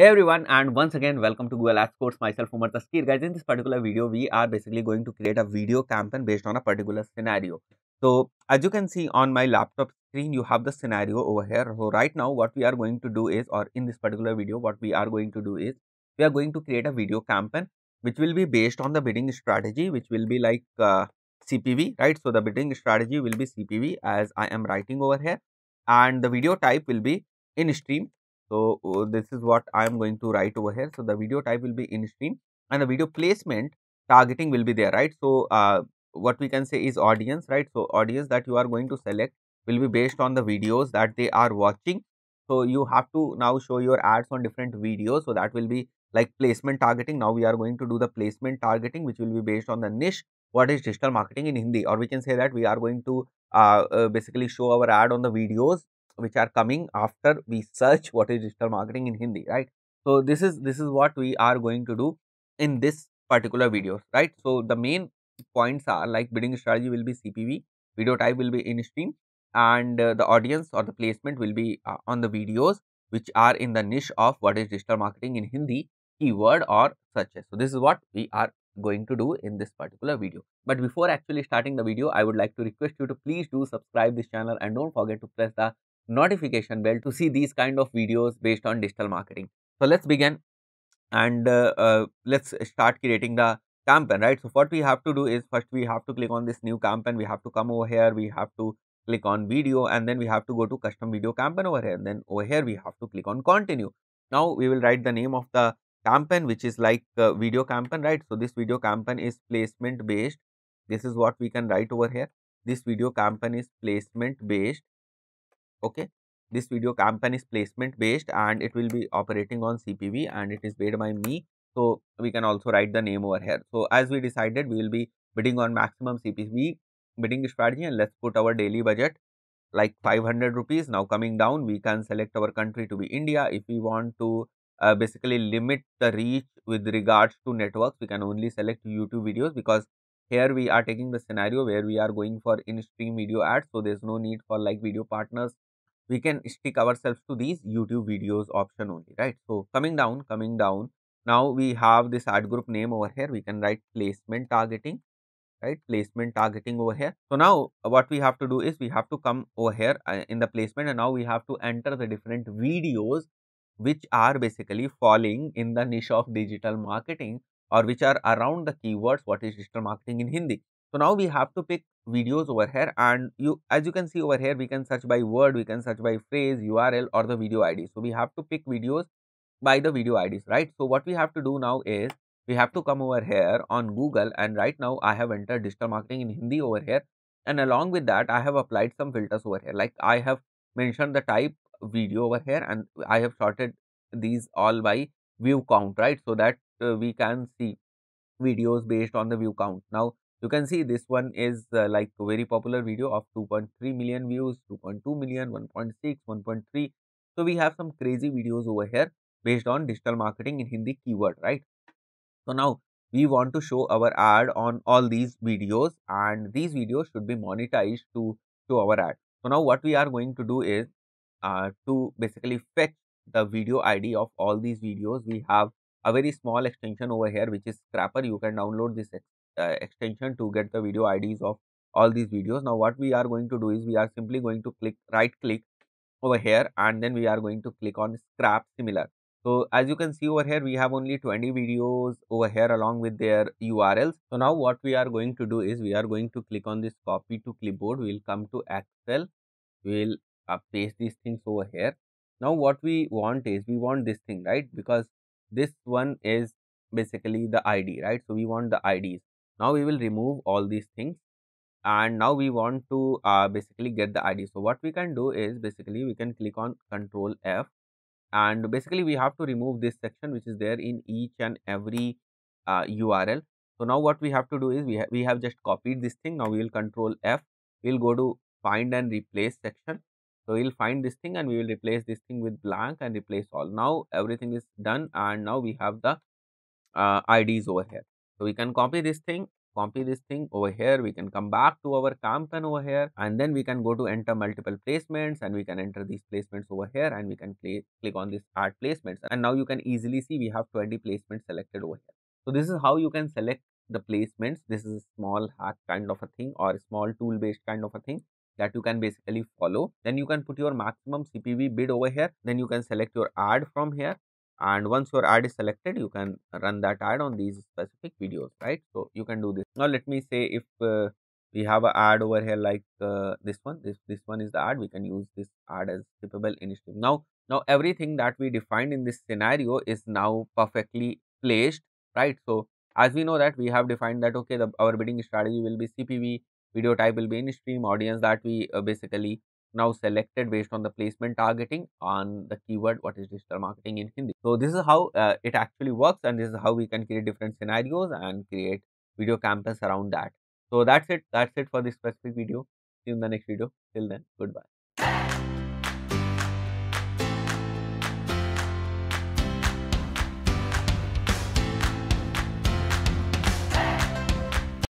Hey everyone and once again welcome to Google Ads course myself Umar Taskir. Guys in this particular video we are basically going to create a video campaign based on a particular scenario. So as you can see on my laptop screen you have the scenario over here. So right now what we are going to do is or in this particular video what we are going to do is we are going to create a video campaign which will be based on the bidding strategy which will be like uh, CPV right. So the bidding strategy will be CPV as I am writing over here and the video type will be in stream so, uh, this is what I am going to write over here. So, the video type will be in stream and the video placement targeting will be there, right? So, uh, what we can say is audience, right? So, audience that you are going to select will be based on the videos that they are watching. So, you have to now show your ads on different videos. So, that will be like placement targeting. Now, we are going to do the placement targeting which will be based on the niche. What is digital marketing in Hindi? Or we can say that we are going to uh, uh basically show our ad on the videos which are coming after we search what is digital marketing in Hindi, right? So this is this is what we are going to do in this particular video, right? So the main points are like bidding strategy will be CPV, video type will be in stream, and uh, the audience or the placement will be uh, on the videos which are in the niche of what is digital marketing in Hindi keyword or searches. So this is what we are going to do in this particular video. But before actually starting the video, I would like to request you to please do subscribe this channel and don't forget to press the notification bell to see these kind of videos based on digital marketing. So let's begin and uh, uh, let's start creating the campaign, right? So what we have to do is first we have to click on this new campaign. We have to come over here. We have to click on video and then we have to go to custom video campaign over here. And then over here we have to click on continue. Now we will write the name of the campaign which is like uh, video campaign, right? So this video campaign is placement based. This is what we can write over here. This video campaign is placement based okay this video campaign is placement based and it will be operating on cpv and it is paid by me so we can also write the name over here so as we decided we will be bidding on maximum cpv bidding strategy and let's put our daily budget like 500 rupees now coming down we can select our country to be india if we want to uh, basically limit the reach with regards to networks we can only select youtube videos because here we are taking the scenario where we are going for in stream video ads so there's no need for like video partners we can stick ourselves to these YouTube videos option only, right? So coming down, coming down. Now we have this ad group name over here. We can write placement targeting, right? Placement targeting over here. So now what we have to do is we have to come over here uh, in the placement and now we have to enter the different videos which are basically falling in the niche of digital marketing or which are around the keywords what is digital marketing in Hindi. So now we have to pick videos over here and you as you can see over here we can search by word, we can search by phrase, URL or the video ID. So we have to pick videos by the video IDs, right? So what we have to do now is we have to come over here on Google and right now I have entered digital marketing in Hindi over here and along with that I have applied some filters over here like I have mentioned the type video over here and I have sorted these all by view count right so that uh, we can see videos based on the view count. Now you can see this one is uh, like a very popular video of 2.3 million views 2.2 million 1.6 1.3 so we have some crazy videos over here based on digital marketing in hindi keyword right so now we want to show our ad on all these videos and these videos should be monetized to show our ad so now what we are going to do is uh, to basically fetch the video id of all these videos we have a very small extension over here which is scrapper you can download this uh, extension to get the video IDs of all these videos. Now what we are going to do is we are simply going to click right click over here and then we are going to click on scrap similar. So as you can see over here, we have only 20 videos over here along with their URLs. So now what we are going to do is we are going to click on this copy to clipboard. We'll come to Excel. We'll uh, paste these things over here. Now what we want is we want this thing, right? Because this one is basically the ID, right? So we want the IDs. Now we will remove all these things and now we want to uh, basically get the ID. So what we can do is basically we can click on control F and basically we have to remove this section which is there in each and every uh, URL. So now what we have to do is we, ha we have just copied this thing. Now we will control F. We will go to find and replace section. So we will find this thing and we will replace this thing with blank and replace all. Now everything is done and now we have the uh, IDs over here. So, we can copy this thing, copy this thing over here, we can come back to our campaign over here and then we can go to enter multiple placements and we can enter these placements over here and we can cl click on this add placements and now you can easily see we have 20 placements selected over here. So, this is how you can select the placements. This is a small hack kind of a thing or a small tool based kind of a thing that you can basically follow. Then you can put your maximum CPV bid over here. Then you can select your ad from here and once your ad is selected you can run that ad on these specific videos right so you can do this now let me say if uh, we have an ad over here like uh, this one this this one is the ad we can use this ad as shippable initiative now now everything that we defined in this scenario is now perfectly placed right so as we know that we have defined that okay the, our bidding strategy will be cpv video type will be in stream audience that we uh, basically now selected based on the placement targeting on the keyword what is digital marketing in Hindi. So this is how uh, it actually works and this is how we can create different scenarios and create video campus around that. So that's it. That's it for this specific video. See you in the next video. Till then, goodbye.